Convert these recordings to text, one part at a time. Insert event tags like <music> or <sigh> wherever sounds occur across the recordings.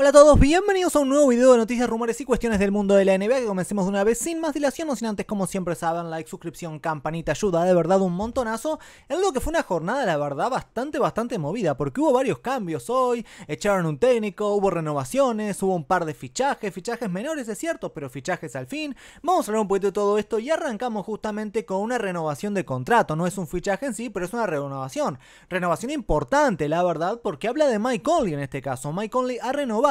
Hola a todos, bienvenidos a un nuevo video de noticias, rumores y cuestiones del mundo de la NBA que comencemos de una vez sin más dilación, no sin antes como siempre saben, like, suscripción, campanita, ayuda de verdad un montonazo en lo que fue una jornada la verdad bastante bastante movida porque hubo varios cambios hoy, echaron un técnico, hubo renovaciones, hubo un par de fichajes, fichajes menores es cierto, pero fichajes al fin, vamos a hablar un poquito de todo esto y arrancamos justamente con una renovación de contrato, no es un fichaje en sí, pero es una renovación, renovación importante la verdad porque habla de Mike Conley en este caso, Mike Conley ha renovado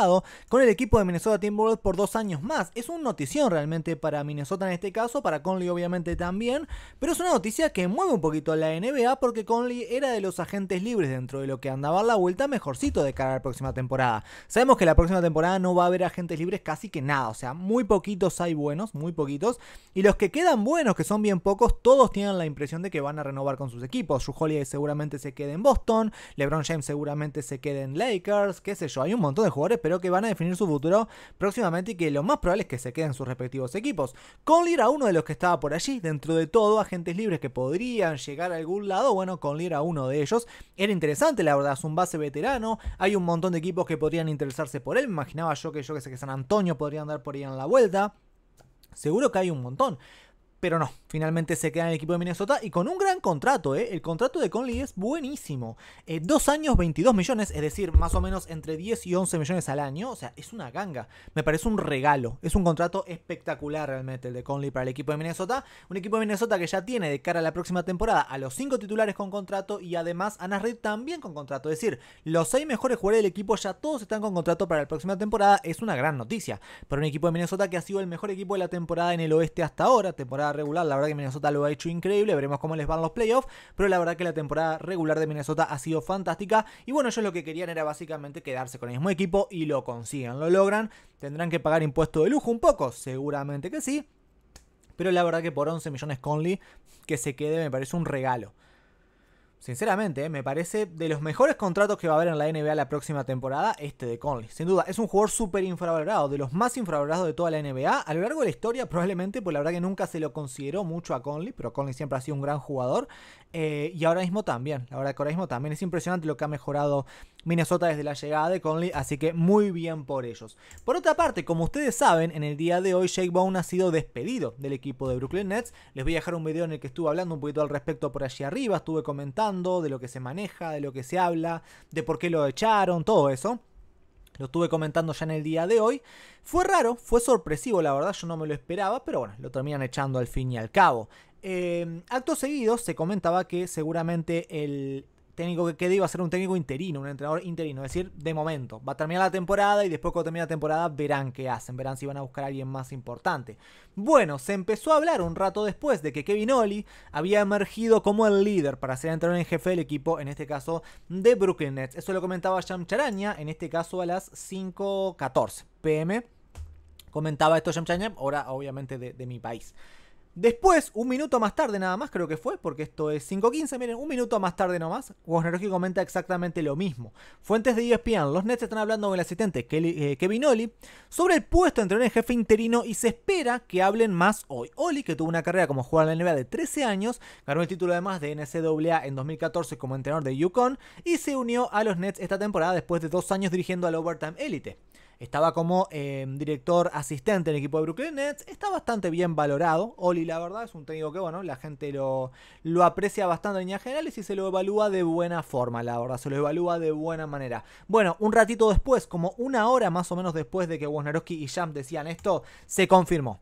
con el equipo de Minnesota Timberwolves por dos años más. Es una notición realmente para Minnesota en este caso, para Conley obviamente también, pero es una noticia que mueve un poquito a la NBA porque Conley era de los agentes libres dentro de lo que andaba a la vuelta mejorcito de cara a la próxima temporada. Sabemos que la próxima temporada no va a haber agentes libres casi que nada, o sea, muy poquitos hay buenos, muy poquitos, y los que quedan buenos, que son bien pocos, todos tienen la impresión de que van a renovar con sus equipos. su seguramente se quede en Boston, LeBron James seguramente se quede en Lakers, qué sé yo, hay un montón de jugadores pero que van a definir su futuro próximamente y que lo más probable es que se queden sus respectivos equipos. Conley era uno de los que estaba por allí, dentro de todo, agentes libres que podrían llegar a algún lado. Bueno, Conley era uno de ellos. Era interesante, la verdad, es un base veterano. Hay un montón de equipos que podrían interesarse por él. Me imaginaba yo que yo que sé que San Antonio podría andar por ahí en la vuelta. Seguro que hay un montón. Pero no, finalmente se queda en el equipo de Minnesota y con un gran contrato, ¿eh? El contrato de Conley es buenísimo. Eh, dos años, 22 millones, es decir, más o menos entre 10 y 11 millones al año. O sea, es una ganga. Me parece un regalo. Es un contrato espectacular realmente el de Conley para el equipo de Minnesota. Un equipo de Minnesota que ya tiene de cara a la próxima temporada a los cinco titulares con contrato y además a Nasrid también con contrato. Es decir, los seis mejores jugadores del equipo ya todos están con contrato para la próxima temporada. Es una gran noticia para un equipo de Minnesota que ha sido el mejor equipo de la temporada en el oeste hasta ahora. Temporada regular. La verdad que Minnesota lo ha hecho increíble. Veremos cómo les van los playoffs. Pero la verdad que la temporada regular de Minnesota ha sido fantástica. Y bueno, ellos lo que querían era básicamente quedarse con el mismo equipo y lo consiguen, lo logran. Tendrán que pagar impuesto de lujo un poco, seguramente que sí. Pero la verdad que por 11 millones Conley que se quede me parece un regalo. Sinceramente, eh, me parece de los mejores contratos que va a haber en la NBA la próxima temporada, este de Conley. Sin duda, es un jugador súper infravalorado, de los más infravalorados de toda la NBA. A lo largo de la historia, probablemente, pues la verdad que nunca se lo consideró mucho a Conley, pero Conley siempre ha sido un gran jugador. Eh, y ahora mismo también, la verdad que ahora mismo también es impresionante lo que ha mejorado Minnesota desde la llegada de Conley, así que muy bien por ellos. Por otra parte, como ustedes saben, en el día de hoy Jake Bone ha sido despedido del equipo de Brooklyn Nets. Les voy a dejar un video en el que estuve hablando un poquito al respecto por allí arriba, estuve comentando de lo que se maneja, de lo que se habla, de por qué lo echaron, todo eso. Lo estuve comentando ya en el día de hoy. Fue raro, fue sorpresivo, la verdad, yo no me lo esperaba, pero bueno, lo terminan echando al fin y al cabo. Eh, acto seguido se comentaba que seguramente el técnico que quede iba a ser un técnico interino, un entrenador interino, es decir, de momento. Va a terminar la temporada y después cuando termine la temporada verán qué hacen, verán si van a buscar a alguien más importante. Bueno, se empezó a hablar un rato después de que Kevin Oli había emergido como el líder para ser entrenador en jefe del equipo, en este caso de Brooklyn Nets. Eso lo comentaba Jam Charaña, en este caso a las 5.14 pm. Comentaba esto Jam Charaña, ahora obviamente de mi país. Después, un minuto más tarde nada más, creo que fue, porque esto es 5.15, miren, un minuto más tarde nomás, Wojnarowski comenta exactamente lo mismo. Fuentes de ESPN, los Nets están hablando con el asistente eh, Kevin Oli sobre el puesto entre un jefe interino y se espera que hablen más hoy. Oli, que tuvo una carrera como jugador en la NBA de 13 años, ganó el título además de NCAA en 2014 como entrenador de UConn y se unió a los Nets esta temporada después de dos años dirigiendo al Overtime Elite. Estaba como em, director asistente en el equipo de Brooklyn Nets. Está bastante bien valorado. Oli, la verdad, es un técnico que, bueno, la gente lo, lo aprecia bastante en líneas generales y se lo evalúa de buena forma, la verdad. Se lo evalúa de buena manera. Bueno, un ratito después, como una hora más o menos después de que Wojnarowski y Jam decían esto, se confirmó.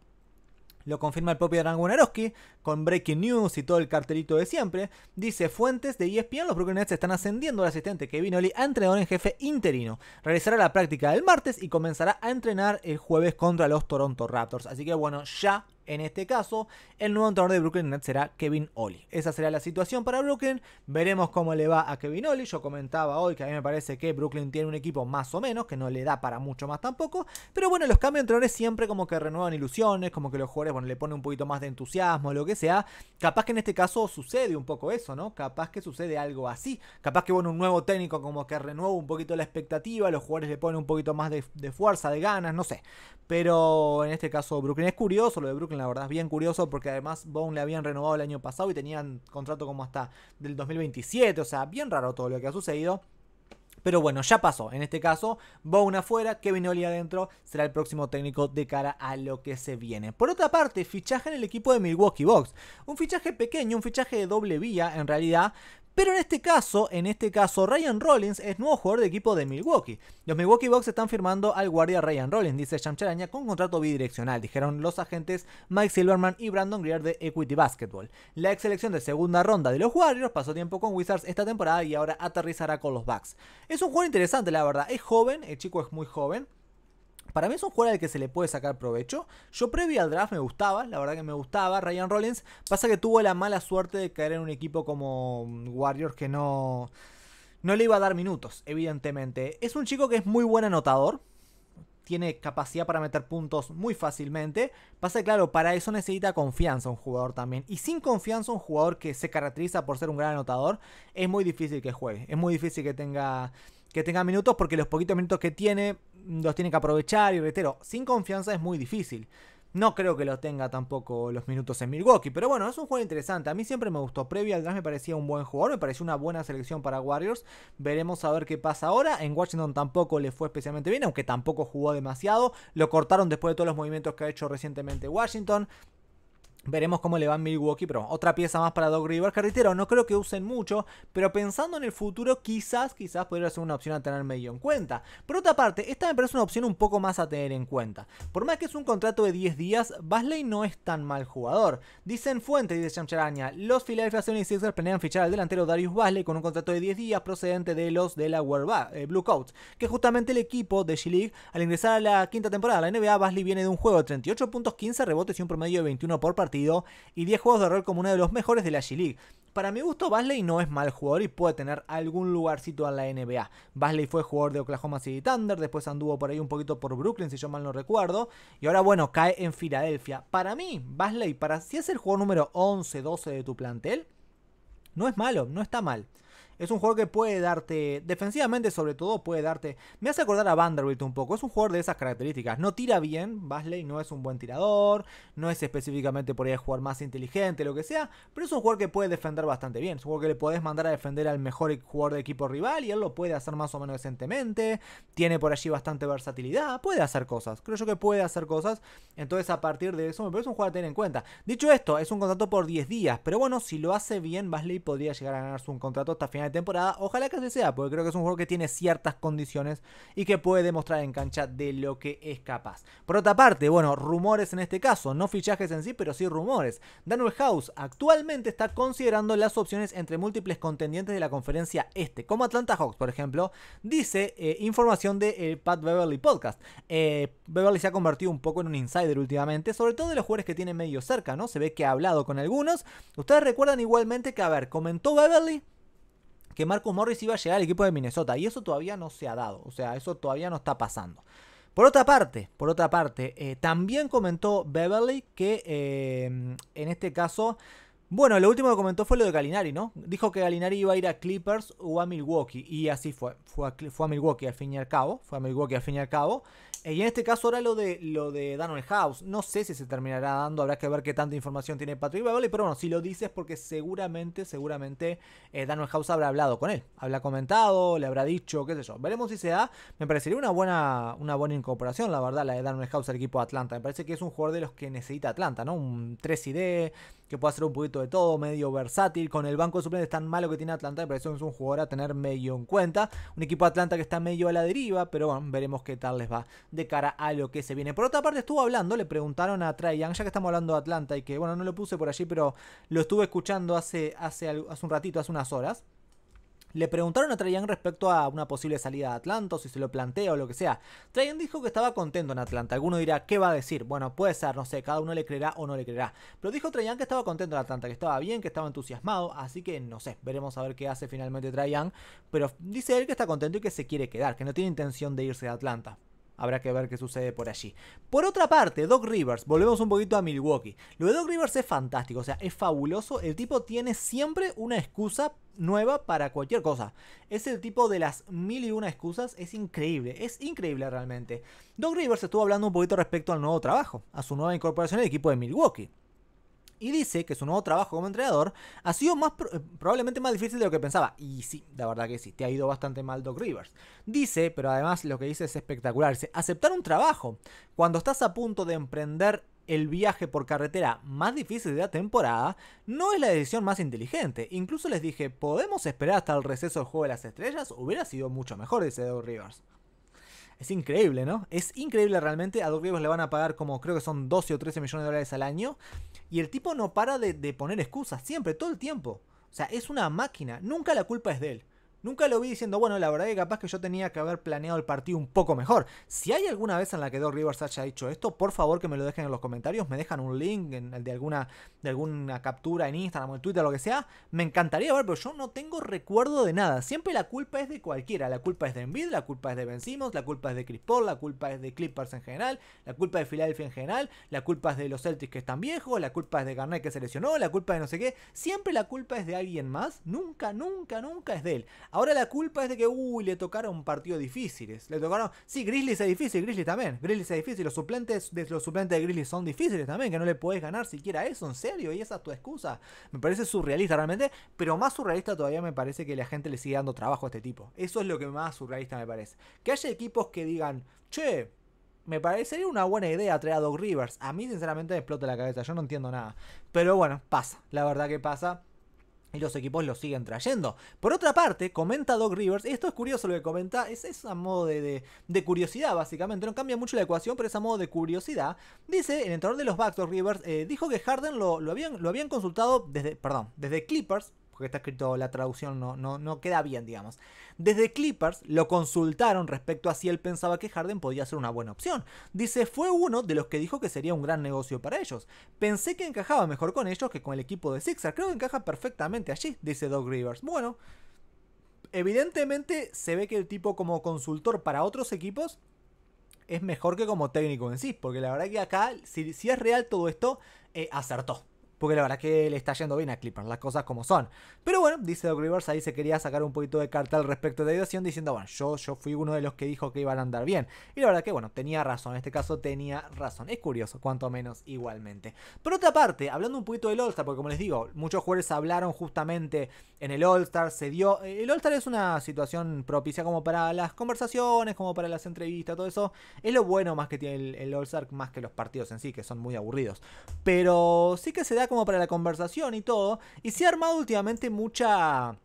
Lo confirma el propio Gunnarowski con breaking news y todo el cartelito de siempre. Dice, fuentes de ESPN, los Brooklyn Nets están ascendiendo al asistente Kevin Oli a entrenador en jefe interino. Realizará la práctica el martes y comenzará a entrenar el jueves contra los Toronto Raptors. Así que bueno, ya en este caso, el nuevo entrenador de Brooklyn será Kevin Oli. Esa será la situación para Brooklyn. Veremos cómo le va a Kevin Oli. Yo comentaba hoy que a mí me parece que Brooklyn tiene un equipo más o menos, que no le da para mucho más tampoco. Pero bueno, los cambios de entrenadores siempre como que renuevan ilusiones, como que los jugadores bueno, le ponen un poquito más de entusiasmo, lo que sea. Capaz que en este caso sucede un poco eso, ¿no? Capaz que sucede algo así. Capaz que bueno, un nuevo técnico como que renueva un poquito la expectativa, los jugadores le ponen un poquito más de fuerza, de ganas, no sé. Pero en este caso Brooklyn es curioso, lo de Brooklyn la verdad es bien curioso porque además Bone le habían renovado el año pasado y tenían contrato como hasta del 2027, o sea, bien raro todo lo que ha sucedido. Pero bueno, ya pasó. En este caso, Bowen afuera, Kevin Oli adentro, será el próximo técnico de cara a lo que se viene. Por otra parte, fichaje en el equipo de Milwaukee Bucks. Un fichaje pequeño, un fichaje de doble vía en realidad, pero en este caso, en este caso, Ryan Rollins es nuevo jugador de equipo de Milwaukee. Los Milwaukee Bucks están firmando al guardia Ryan Rollins, dice Sham con contrato bidireccional, dijeron los agentes Mike Silverman y Brandon Greer de Equity Basketball. La ex selección de segunda ronda de los Warriors pasó tiempo con Wizards esta temporada y ahora aterrizará con los Bucks. Es un jugador interesante, la verdad. Es joven, el chico es muy joven. Para mí es un jugador al que se le puede sacar provecho. Yo previo al draft me gustaba, la verdad que me gustaba Ryan Rollins. Pasa que tuvo la mala suerte de caer en un equipo como mm, Warriors que no, no le iba a dar minutos, evidentemente. Es un chico que es muy buen anotador, tiene capacidad para meter puntos muy fácilmente. Pasa claro, para eso necesita confianza un jugador también. Y sin confianza un jugador que se caracteriza por ser un gran anotador, es muy difícil que juegue. Es muy difícil que tenga, que tenga minutos porque los poquitos minutos que tiene los tiene que aprovechar. Y reitero, sin confianza es muy difícil. No creo que lo tenga tampoco los minutos en Milwaukee, pero bueno, es un juego interesante. A mí siempre me gustó. Previa al draft me parecía un buen jugador, me pareció una buena selección para Warriors. Veremos a ver qué pasa ahora. En Washington tampoco le fue especialmente bien, aunque tampoco jugó demasiado. Lo cortaron después de todos los movimientos que ha hecho recientemente Washington. Veremos cómo le va a Milwaukee, pero otra pieza más para Doug Rivers. Carretero, no creo que usen mucho, pero pensando en el futuro, quizás, quizás podría ser una opción a tener medio en cuenta. Por otra parte, esta me parece una opción un poco más a tener en cuenta. Por más que es un contrato de 10 días, Basley no es tan mal jugador. Dicen fuentes, dice Chamcharaña, los Philadelphia 76ers planean fichar al delantero Darius Basley con un contrato de 10 días procedente de los de la World eh, Blue Coats, que justamente el equipo de G-League, al ingresar a la quinta temporada de la NBA, Basley viene de un juego de 38 puntos, 15 rebotes y un promedio de 21 por partido y 10 juegos de rol como uno de los mejores de la G-League. Para mi gusto, Basley no es mal jugador y puede tener algún lugarcito en la NBA. Basley fue jugador de Oklahoma City Thunder, después anduvo por ahí un poquito por Brooklyn, si yo mal no recuerdo, y ahora, bueno, cae en Filadelfia. Para mí, Basley, para si es el jugador número 11, 12 de tu plantel, no es malo, no está mal. Es un jugador que puede darte, defensivamente sobre todo, puede darte. Me hace acordar a Vanderbilt un poco. Es un jugador de esas características. No tira bien, Basley no es un buen tirador, no es específicamente por ahí el jugador más inteligente, lo que sea, pero es un jugador que puede defender bastante bien. Es un jugador que le podés mandar a defender al mejor jugador de equipo rival y él lo puede hacer más o menos decentemente. Tiene por allí bastante versatilidad, puede hacer cosas. Creo yo que puede hacer cosas. Entonces, a partir de eso, me parece un jugador a tener en cuenta. Dicho esto, es un contrato por 10 días, pero bueno, si lo hace bien, Basley podría llegar a ganarse un contrato hasta final temporada. Ojalá que así sea, porque creo que es un juego que tiene ciertas condiciones y que puede demostrar en cancha de lo que es capaz. Por otra parte, bueno, rumores en este caso, no fichajes en sí, pero sí rumores. Daniel House actualmente está considerando las opciones entre múltiples contendientes de la conferencia este, como Atlanta Hawks, por ejemplo, dice eh, información de eh, Pat Beverly Podcast. Eh, Beverly se ha convertido un poco en un insider últimamente, sobre todo de los jugadores que tiene medio cerca, ¿no? Se ve que ha hablado con algunos. Ustedes recuerdan igualmente que, a ver, comentó Beverly que Marcus Morris iba a llegar al equipo de Minnesota. Y eso todavía no se ha dado. O sea, eso todavía no está pasando. Por otra parte, por otra parte, eh, también comentó Beverly que eh, en este caso. Bueno, lo último que comentó fue lo de Galinari, ¿no? Dijo que Galinari iba a ir a Clippers o a Milwaukee. Y así fue. Fue fue a Milwaukee al fin y al cabo. Fue a Milwaukee al fin y al cabo. Eh, y en este caso ahora lo de lo de Daniel House, no sé si se terminará dando, habrá que ver qué tanta información tiene Patrick Beverly, pero bueno, si lo dices porque seguramente, seguramente eh, Daniel House habrá hablado con él, habrá comentado, le habrá dicho, qué sé yo. Veremos si se da. Me parecería una buena una buena incorporación, la verdad, la de Daniel House al equipo de Atlanta. Me parece que es un jugador de los que necesita Atlanta, ¿no? Un 3 D que puede hacer un poquito de todo, medio versátil, con el banco de suplentes tan malo que tiene Atlanta, me parece que es un jugador a tener medio en cuenta. Un equipo de Atlanta que está medio a la deriva, pero bueno, veremos qué tal les va de cara a lo que se viene. Por otra parte, estuvo hablando, le preguntaron a Trae ya que estamos hablando de Atlanta y que, bueno, no lo puse por allí, pero lo estuve escuchando hace, hace, un ratito, hace unas horas. Le preguntaron a Traian respecto a una posible salida de Atlanta, o si se lo plantea o lo que sea. Traian dijo que estaba contento en Atlanta. Alguno dirá, ¿qué va a decir? Bueno, puede ser, no sé, cada uno le creerá o no le creerá. Pero dijo Traian que estaba contento en Atlanta, que estaba bien, que estaba entusiasmado, así que no sé, veremos a ver qué hace finalmente Traian. Pero dice él que está contento y que se quiere quedar, que no tiene intención de irse de Atlanta. Habrá que ver qué sucede por allí. Por otra parte, Doc Rivers, volvemos un poquito a Milwaukee. Lo de Doc Rivers es fantástico, o sea, es fabuloso. El tipo tiene siempre una excusa nueva para cualquier cosa. Es el tipo de las mil y una excusas, es increíble, es increíble realmente. Doc Rivers estuvo hablando un poquito respecto al nuevo trabajo, a su nueva incorporación al equipo de Milwaukee. Y dice que su nuevo trabajo como entrenador ha sido más eh, probablemente más difícil de lo que pensaba. Y sí, la verdad que sí, te ha ido bastante mal Doc Rivers. Dice, pero además lo que dice es espectacular, dice, aceptar un trabajo cuando estás a punto de emprender el viaje por carretera más difícil de la temporada no es la decisión más inteligente. Incluso les dije, ¿podemos esperar hasta el receso del Juego de las Estrellas? Hubiera sido mucho mejor, dice Doc Rivers. Es increíble, ¿no? Es increíble realmente. A dos viejos le van a pagar como creo que son 12 o 13 millones de dólares al año. Y el tipo no para de poner excusas, siempre, todo el tiempo. O sea, es una máquina. Nunca la culpa es de él. Nunca lo vi diciendo, bueno, la verdad es que capaz que yo tenía que haber planeado el partido un poco mejor. Si hay alguna vez en la que Doc Rivers haya dicho esto, por favor que me lo dejen en los comentarios, me dejan un link en, de, alguna, de alguna captura en Instagram o en Twitter, lo que sea. Me encantaría ver, pero yo no tengo recuerdo de nada. Siempre la culpa es de cualquiera. La culpa es de Envid, la culpa es de Ben la culpa es de Chris Paul, la culpa es de Clippers en general, la culpa es de Philadelphia en general, la culpa es de los Celtics que están viejos, la culpa es de Garnett que se lesionó, la culpa de no sé qué. Siempre la culpa es de alguien más. Nunca, nunca, nunca es de él. Ahora la culpa es de que, uy, le tocaron partidos difíciles. Le tocaron. Sí, Grizzlies es difícil, Grizzlies también. Grizzlies es difícil. Los suplentes de los suplentes de Grizzlies son difíciles también, que no le puedes ganar siquiera eso, en serio, y esa es tu excusa. Me parece surrealista realmente, pero más surrealista todavía me parece que la gente le sigue dando trabajo a este tipo. Eso es lo que más surrealista me parece. Que haya equipos que digan, che, me parecería una buena idea traer a Doug Rivers. A mí, sinceramente, me explota la cabeza. Yo no entiendo nada. Pero bueno, pasa. La verdad que pasa y los equipos lo siguen trayendo. Por otra parte, comenta Doc Rivers, esto es curioso lo que comenta, es, a modo de, curiosidad básicamente, no cambia mucho la ecuación, pero es a modo de curiosidad. Dice, el entrenador de los Bucks, Doc Rivers, eh, dijo que Harden lo, lo, habían, lo habían consultado desde, perdón, desde Clippers que está escrito la traducción, no, no, no queda bien, digamos. Desde Clippers lo consultaron respecto a si él pensaba que Harden podía ser una buena opción. Dice, fue uno de los que dijo que sería un gran negocio para ellos. Pensé que encajaba mejor con ellos que con el equipo de Sixer. Creo que encaja perfectamente allí, dice Doug Rivers. Bueno, evidentemente se ve que el tipo como consultor para otros equipos es mejor que como técnico en sí, porque la verdad que acá, si, es real todo esto, eh, acertó. Porque la verdad que le está yendo bien a Clippers, las cosas como son. Pero bueno, dice Doc Rivers, ahí se quería sacar un poquito de carta al respecto de educación diciendo, bueno, yo, yo fui uno de los que dijo que iban a andar bien. Y la verdad que, bueno, tenía razón, en este caso tenía razón. Es curioso, cuanto menos igualmente. Por otra parte, hablando un poquito del All-Star, porque como les digo, muchos jugadores hablaron justamente en el All-Star, se dio... Eh, el All-Star es una situación propicia como para las conversaciones, como para las entrevistas, todo eso. Es lo bueno más que tiene el All-Star, más que los partidos en sí, que son muy aburridos. Pero sí que se da como para la conversación y todo. Y se ha armado últimamente mucha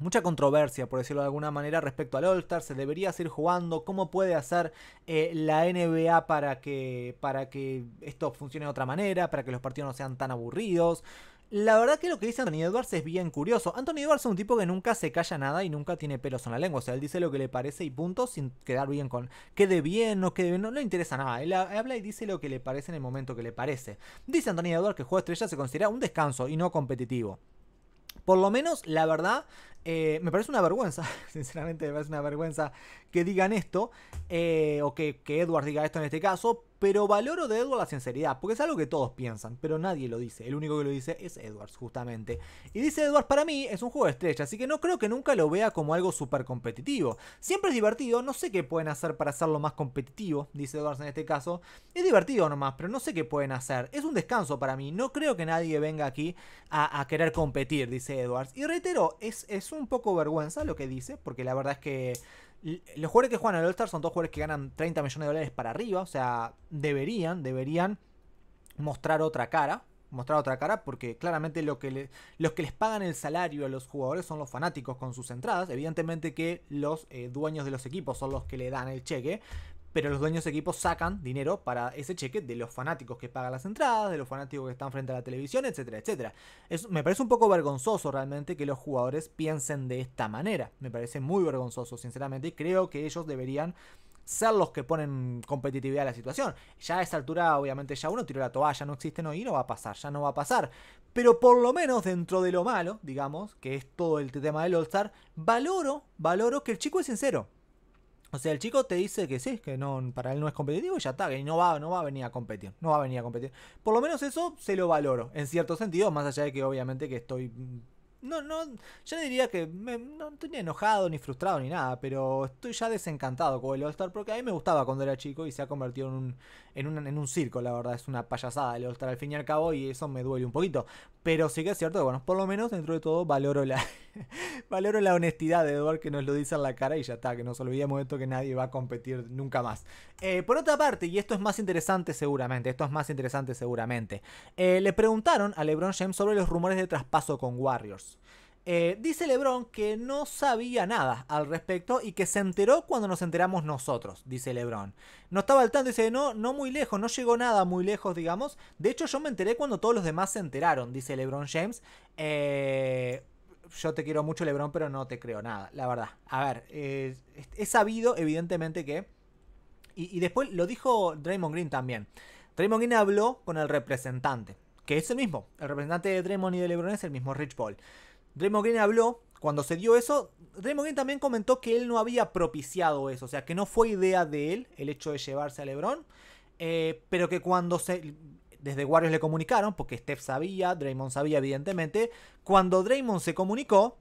mucha controversia, por decirlo de alguna manera, respecto al All-Star. ¿Se debería seguir jugando? ¿Cómo puede hacer eh, la NBA para que, para que esto funcione de otra manera? Para que los partidos no sean tan aburridos. La verdad que lo que dice Anthony Edwards es bien curioso. Anthony Edwards es un tipo que nunca se calla nada y nunca tiene pelos en la lengua. O sea, él dice lo que le parece y punto, sin quedar bien con quede bien, no quede bien, no le interesa nada. Él habla y dice lo que le parece en el momento que le parece. Dice Anthony Edwards que el juego estrella se considera un descanso y no competitivo. Por lo menos, la verdad, eh, me parece una vergüenza, <laughs> sinceramente me parece una vergüenza que digan esto, eh, o que, que, Edward diga esto en este caso, pero valoro de Edward la sinceridad, porque es algo que todos piensan, pero nadie lo dice, el único que lo dice es Edwards justamente. Y dice Edwards, para mí es un juego de estrella, así que no creo que nunca lo vea como algo súper competitivo. Siempre es divertido, no sé qué pueden hacer para hacerlo más competitivo, dice Edwards en este caso. Es divertido nomás, pero no sé qué pueden hacer. Es un descanso para mí, no creo que nadie venga aquí a, querer competir, dice Edwards. Y reitero, es... es es un poco vergüenza lo que dice, porque la verdad es que los jugadores que juegan al All-Star son dos jugadores que ganan 30 millones de dólares para arriba, o sea, deberían, deberían mostrar otra cara, mostrar otra cara, porque claramente lo que los que les pagan el salario a los jugadores son los fanáticos con sus entradas. Evidentemente que los eh, dueños de los equipos son los que le dan el cheque, pero los dueños de equipos sacan dinero para ese cheque de los fanáticos que pagan las entradas, de los fanáticos que están frente a la televisión, etcétera, etcétera. me parece un poco vergonzoso realmente que los jugadores piensen de esta manera. Me parece muy vergonzoso, sinceramente, y creo que ellos deberían ser los que ponen competitividad a la situación. Ya a esta altura, obviamente, ya uno tiró la toalla, no no y no va a pasar, ya no va a pasar. Pero por lo menos dentro de lo malo, digamos, que es todo el tema del All-Star, valoro, valoro que el chico es sincero. O sea, el chico te dice que sí, que no, para él no es competitivo y ya está, que no va, no va a venir a competir, no va a venir a competir. Por lo menos eso se lo valoro, en cierto sentido, más allá de que obviamente que estoy... No, no, ya diría que no estoy ni enojado, ni frustrado, ni nada, pero estoy ya desencantado con el All Star porque a mí me gustaba cuando era chico y se ha convertido en un, en un, circo, la verdad, es una payasada el all al fin y al cabo y eso me duele un poquito. Pero sí que es cierto que, bueno, por lo menos dentro de todo valoro la, <laughs> valoro la honestidad de Eduard que nos lo dice en la cara y ya está, que nos olvidemos de esto que nadie va a competir nunca más. Eh, por otra parte, y esto es más interesante seguramente, esto es más interesante seguramente, eh, le preguntaron a LeBron James sobre los rumores de traspaso con Warriors. Eh, dice Lebron que no sabía nada al respecto y que se enteró cuando nos enteramos nosotros, dice Lebron. No estaba al tanto, dice, no, no muy lejos, no llegó nada muy lejos, digamos. De hecho, yo me enteré cuando todos los demás se enteraron, dice Lebron James. Eh, yo te quiero mucho, Lebron, pero no te creo nada, la verdad. A ver, he eh, sabido, evidentemente, que... Y, y después lo dijo Draymond Green también. Draymond Green habló con el representante, que es el mismo. El representante de Draymond y de Lebron es el mismo Rich Paul. Draymond Green habló, cuando se dio eso, Draymond Green también comentó que él no había propiciado eso, o sea, que no fue idea de él el hecho de llevarse a LeBron, eh, pero que cuando se desde Warriors le comunicaron, porque Steph sabía, Draymond sabía evidentemente, cuando Draymond se comunicó,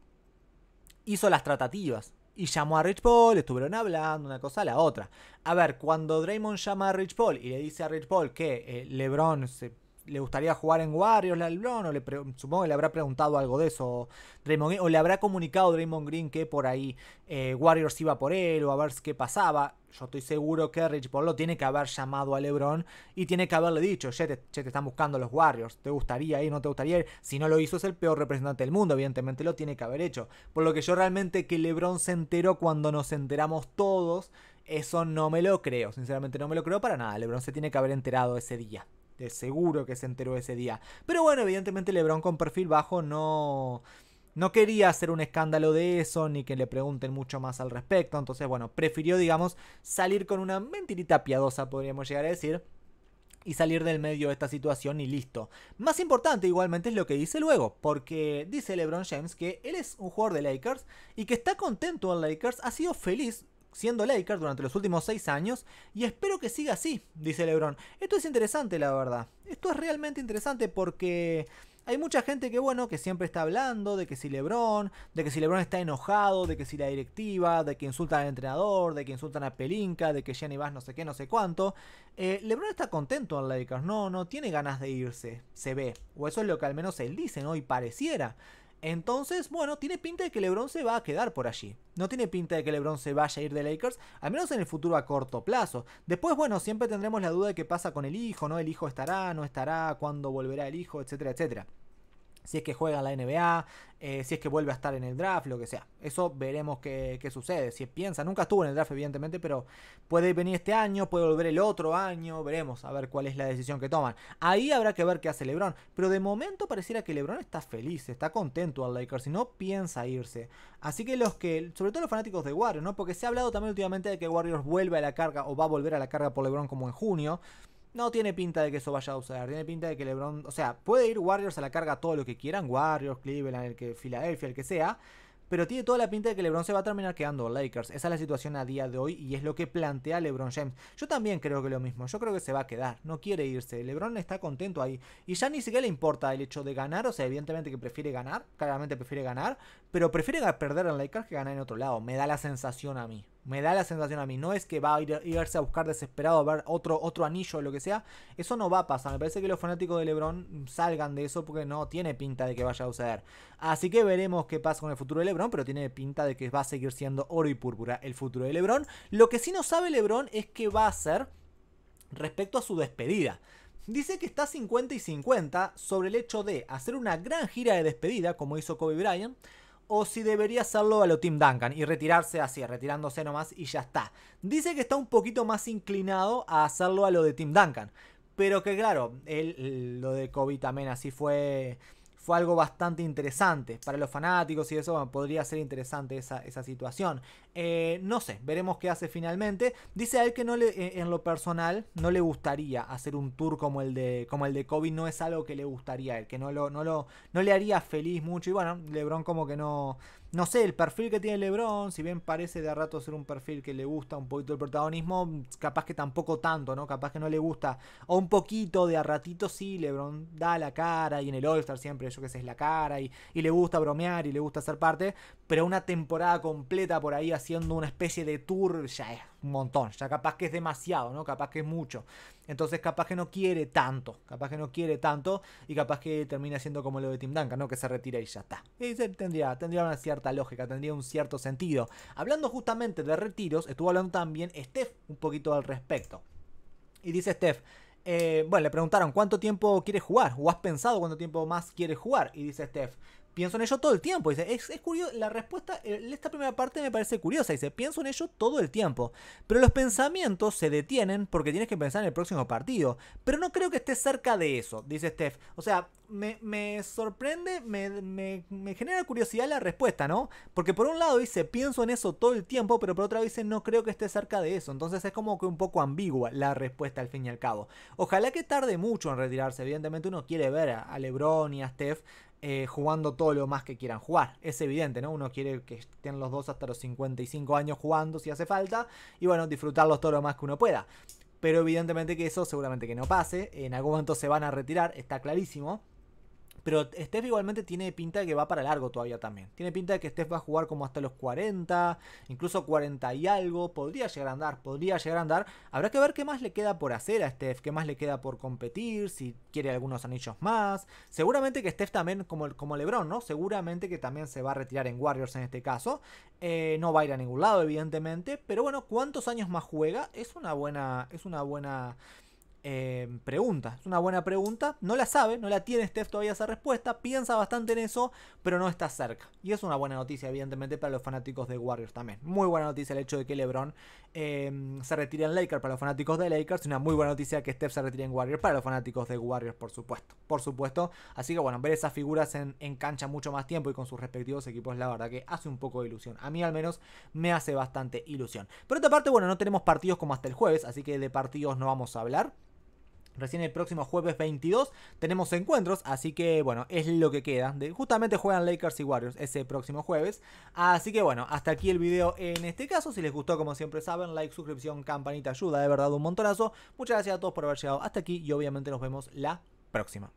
hizo las tratativas. Y llamó a Rich Paul, estuvieron hablando, una cosa a la otra. A ver, cuando Draymond llama a Rich Paul y le dice a Rich Paul que eh, LeBron se le gustaría jugar en Warriors, LeBron, o le supongo que le habrá preguntado algo de eso o le habrá comunicado Draymond Green que por ahí eh, Warriors iba por él, o a ver qué pasaba. Yo estoy seguro que Rich Paul lo tiene que haber llamado a LeBron y tiene que haberle dicho, che, te, te están buscando los Warriors, ¿te gustaría ir? ¿No te gustaría ir? Si no lo hizo es el peor representante del mundo, evidentemente lo tiene que haber hecho. Por lo que yo realmente que LeBron se enteró cuando nos enteramos todos, eso no me lo creo, sinceramente no me lo creo para nada. LeBron se tiene que haber enterado ese día de seguro que se enteró ese día. Pero bueno, evidentemente LeBron con perfil bajo no no quería hacer un escándalo de eso ni que le pregunten mucho más al respecto. Entonces, bueno, prefirió, digamos, salir con una mentirita piadosa, podríamos llegar a decir. Y salir del medio de esta situación y listo. Más importante igualmente es lo que dice luego, porque dice LeBron James que él es un jugador de Lakers y que está contento en Lakers, ha sido feliz siendo Lakers durante los últimos seis años y espero que siga así, dice Lebron. Esto es interesante, la verdad. Esto es realmente interesante porque hay mucha gente que, bueno, que siempre está hablando de que si Lebron, de que si Lebron está enojado, de que si la directiva, de que insultan al entrenador, de que insultan a Pelinka, de que Jenny Bass no sé qué, no sé cuánto. Eh, Lebron está contento en Lakers, no, no tiene ganas de irse, se ve. O eso es lo que al menos él dice, ¿no? Y pareciera. Entonces, bueno, tiene pinta de que LeBron se va a quedar por allí. No tiene pinta de que LeBron se vaya a ir de Lakers, al menos en el futuro a corto plazo. Después, bueno, siempre tendremos la duda de qué pasa con el hijo, ¿no? El hijo estará, no estará, cuándo volverá el hijo, etcétera, etcétera si es que juega la NBA, eh, si es que vuelve a estar en el draft, lo que sea. Eso veremos qué, qué, sucede. Si piensa, nunca estuvo en el draft, evidentemente, pero puede venir este año, puede volver el otro año, veremos a ver cuál es la decisión que toman. Ahí habrá que ver qué hace Lebron. Pero de momento pareciera que Lebron está feliz, está contento al Lakers y no piensa irse. Así que los que, sobre todo los fanáticos de Warriors, ¿no? Porque se ha hablado también últimamente de que Warriors vuelve a la carga o va a volver a la carga por Lebron como en junio. No tiene pinta de que eso vaya a usar. Tiene pinta de que LeBron. O sea, puede ir Warriors a la carga todo lo que quieran. Warriors, Cleveland, el que, Filadelfia, el que sea. Pero tiene toda la pinta de que LeBron se va a terminar quedando Lakers. Esa es la situación a día de hoy y es lo que plantea LeBron James. Yo también creo que lo mismo. Yo creo que se va a quedar. No quiere irse. LeBron está contento ahí. Y ya ni siquiera le importa el hecho de ganar. O sea, evidentemente que prefiere ganar. Claramente prefiere ganar. Pero prefiere perder en Lakers que ganar en otro lado. Me da la sensación a mí. Me da la sensación a mí. No es que va a ir, irse a buscar desesperado a ver otro, otro anillo o lo que sea. Eso no va a pasar. Me parece que los fanáticos de LeBron salgan de eso porque no tiene pinta de que vaya a suceder. Así que veremos qué pasa con el futuro de LeBron, pero tiene pinta de que va a seguir siendo oro y púrpura el futuro de LeBron. Lo que sí no sabe LeBron es qué va a hacer respecto a su despedida. Dice que está 50 y 50 sobre el hecho de hacer una gran gira de despedida, como hizo Kobe Bryant o si debería hacerlo a lo Tim Duncan y retirarse así, retirándose nomás y ya está. Dice que está un poquito más inclinado a hacerlo a lo de Tim Duncan, pero que claro, él, lo de Kobe también así fue fue algo bastante interesante. Para los fanáticos y eso podría ser interesante esa, situación. Eh, no sé, veremos qué hace finalmente. Dice a él que no le, eh, en lo personal no le gustaría hacer un tour como el de, como el de Kobe, no es algo que le gustaría a él, que no, lo, no, lo, no le haría feliz mucho. Y bueno, Lebron como que no no sé, el perfil que tiene LeBron, si bien parece de a rato ser un perfil que le gusta un poquito el protagonismo, capaz que tampoco tanto, ¿no? Capaz que no le gusta. O un poquito de a ratito sí, LeBron da la cara y en el All-Star siempre, yo que sé, es la cara y, y le gusta bromear y le gusta ser parte, pero una temporada completa por ahí haciendo una especie de tour ya es un montón, ya capaz que es demasiado, ¿no? Capaz que es mucho. Entonces capaz que no quiere tanto, capaz que no quiere tanto y capaz que termina siendo como lo de Tim Duncan, ¿no? Que se retira y ya está. Y tendría, tendría una cierta lógica, tendría un cierto sentido. Hablando justamente de retiros, estuvo hablando también Steph un poquito al respecto. Y dice Steph, eh, bueno, le preguntaron, ¿cuánto tiempo quieres jugar? ¿O has pensado cuánto tiempo más quieres jugar? Y dice Steph, pienso en ello todo el tiempo. Dice, es, curioso, la respuesta esta primera parte me parece curiosa. Dice, pienso en ello todo el tiempo. Pero los pensamientos se detienen porque tienes que pensar en el próximo partido. Pero no creo que esté cerca de eso, dice Steph. O sea, me, sorprende, me, genera curiosidad la respuesta, ¿no? Porque por un lado dice, pienso en eso todo el tiempo, pero por otra dice, no creo que esté cerca de eso. Entonces es como que un poco ambigua la respuesta al fin y al cabo. Ojalá que tarde mucho en retirarse. Evidentemente uno quiere ver a, a Lebron y a Steph eh, jugando todo lo más que quieran jugar. Es evidente, ¿no? Uno quiere que estén los dos hasta los 55 años jugando si hace falta y bueno, disfrutarlos todo lo más que uno pueda. Pero evidentemente que eso seguramente que no pase, en algún momento se van a retirar, está clarísimo. Pero Steph igualmente tiene pinta de que va para largo todavía también. Tiene pinta de que Steph va a jugar como hasta los 40, incluso 40 y algo. Podría llegar a andar, podría llegar a andar. Habrá que ver qué más le queda por hacer a Steph, qué más le queda por competir, si quiere algunos anillos más. Seguramente que Steph también, como, Lebron, ¿no? Seguramente que también se va a retirar en Warriors en este caso. Eh, no va a ir a ningún lado, evidentemente. Pero bueno, ¿cuántos años más juega? Es una buena. Es una buena Em, pregunta. Es una buena pregunta. No la sabe, no la tiene Steph todavía esa respuesta. Piensa bastante en eso, pero no está cerca. Y es una buena noticia, evidentemente, para los fanáticos de Warriors también. Muy buena noticia el hecho de que LeBron em, se retire en Lakers para los fanáticos de Lakers. Una muy buena noticia que Steph se retire en Warriors para los fanáticos de Warriors, por supuesto. Por supuesto. Así que bueno, ver esas figuras en, cancha mucho más tiempo y con sus respectivos equipos, la verdad que hace un poco de ilusión. A mí al menos me hace bastante ilusión. Por otra parte, bueno, no tenemos partidos como hasta el jueves, así que de partidos no vamos a hablar. Recién el próximo jueves 22 tenemos encuentros, así que bueno, es lo que queda. De, justamente juegan Lakers y Warriors ese próximo jueves. Así que bueno, hasta aquí el video en este caso. Si les gustó, como siempre saben, like, suscripción, campanita, ayuda, de verdad un montonazo. Muchas gracias a todos por haber llegado hasta aquí y obviamente nos vemos la próxima.